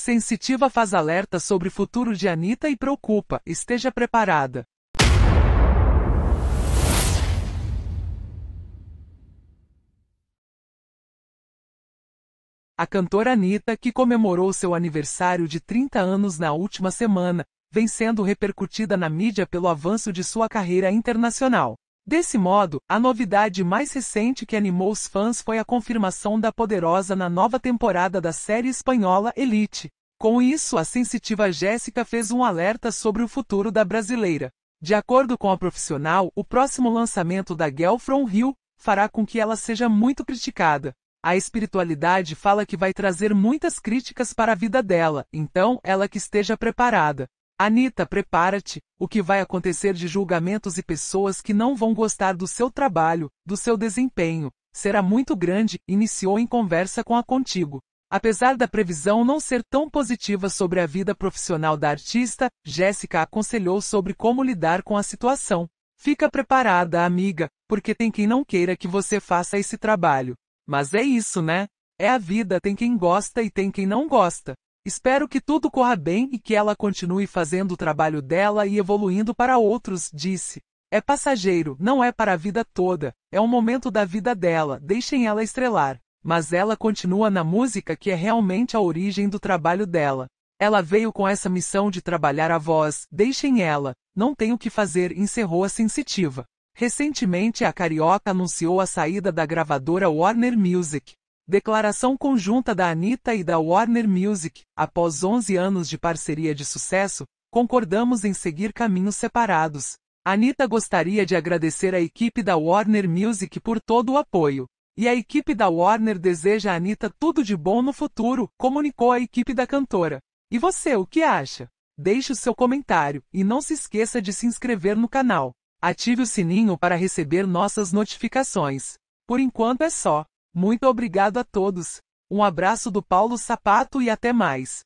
Sensitiva faz alerta sobre futuro de Anitta e preocupa, esteja preparada. A cantora Anitta, que comemorou seu aniversário de 30 anos na última semana, vem sendo repercutida na mídia pelo avanço de sua carreira internacional. Desse modo, a novidade mais recente que animou os fãs foi a confirmação da Poderosa na nova temporada da série espanhola Elite. Com isso, a sensitiva Jéssica fez um alerta sobre o futuro da brasileira. De acordo com a profissional, o próximo lançamento da Girl From Rio fará com que ela seja muito criticada. A espiritualidade fala que vai trazer muitas críticas para a vida dela, então ela que esteja preparada. Anita, prepara-te, o que vai acontecer de julgamentos e pessoas que não vão gostar do seu trabalho, do seu desempenho, será muito grande, iniciou em conversa com a Contigo. Apesar da previsão não ser tão positiva sobre a vida profissional da artista, Jéssica aconselhou sobre como lidar com a situação. Fica preparada, amiga, porque tem quem não queira que você faça esse trabalho. Mas é isso, né? É a vida, tem quem gosta e tem quem não gosta. Espero que tudo corra bem e que ela continue fazendo o trabalho dela e evoluindo para outros, disse. É passageiro, não é para a vida toda, é um momento da vida dela, deixem ela estrelar. Mas ela continua na música que é realmente a origem do trabalho dela. Ela veio com essa missão de trabalhar a voz, deixem ela, não tenho o que fazer, encerrou a sensitiva. Recentemente a Carioca anunciou a saída da gravadora Warner Music. Declaração conjunta da Anitta e da Warner Music, após 11 anos de parceria de sucesso, concordamos em seguir caminhos separados. Anitta gostaria de agradecer à equipe da Warner Music por todo o apoio. E a equipe da Warner deseja a Anitta tudo de bom no futuro, comunicou a equipe da cantora. E você, o que acha? Deixe o seu comentário e não se esqueça de se inscrever no canal. Ative o sininho para receber nossas notificações. Por enquanto é só. Muito obrigado a todos. Um abraço do Paulo Sapato e até mais.